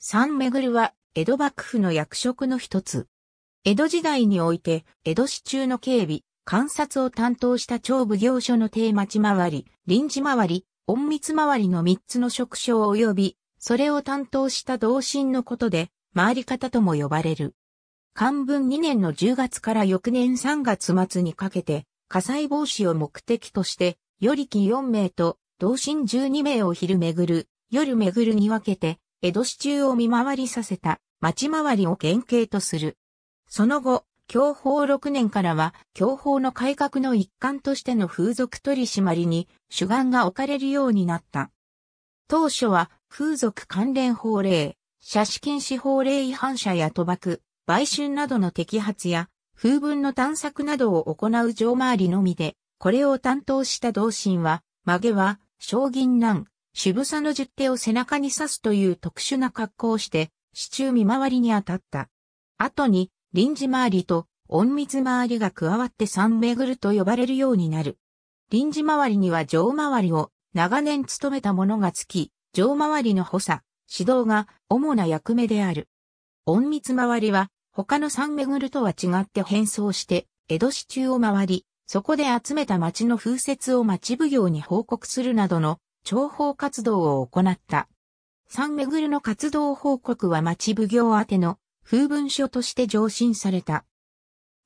三巡るは、江戸幕府の役職の一つ。江戸時代において、江戸市中の警備、観察を担当した長奉行所の定町回り、臨時回り、隠密回りの三つの職を及び、それを担当した同心のことで、回り方とも呼ばれる。漢文2年の10月から翌年3月末にかけて、火災防止を目的として、よりき4名と、同心12名を昼巡る、夜巡るに分けて、江戸市中を見回りさせた町回りを原型とする。その後、享保6年からは、享保の改革の一環としての風俗取締りに主眼が置かれるようになった。当初は、風俗関連法令、写真禁止法令違反者や賭博、売春などの摘発や、風文の探索などを行う上回りのみで、これを担当した同心は、曲げは、将銀難、渋さの十手を背中に刺すという特殊な格好をして、市中見回りに当たった。後に、臨時回りと、隠密回りが加わって三巡ると呼ばれるようになる。臨時回りには上回りを長年務めた者がつき、上回りの補佐、指導が主な役目である。隠密回りは他の三巡るとは違って変装して、江戸市中を回り、そこで集めた町の風雪を町奉行に報告するなどの諜報活動を行った。三巡るの活動報告は町奉行宛ての風文書として上申された。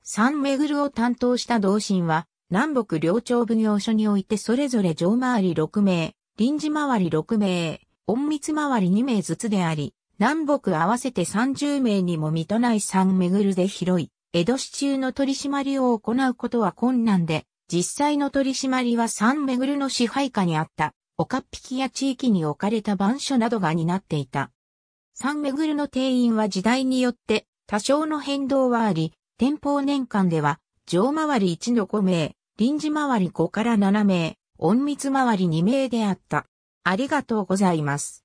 三巡るを担当した同心は、南北両町奉行所においてそれぞれ上回り6名、臨時回り6名、隠密回り2名ずつであり、南北合わせて30名にも満たない三ンメで広い、江戸市中の取り締まりを行うことは困難で、実際の取り締まりは三巡るの支配下にあった。岡っ引きや地域に置かれた番所などが担っていた。三目ぐるの定員は時代によって多少の変動はあり、天保年間では、上回り1の5名、臨時回り5から7名、隠密回り2名であった。ありがとうございます。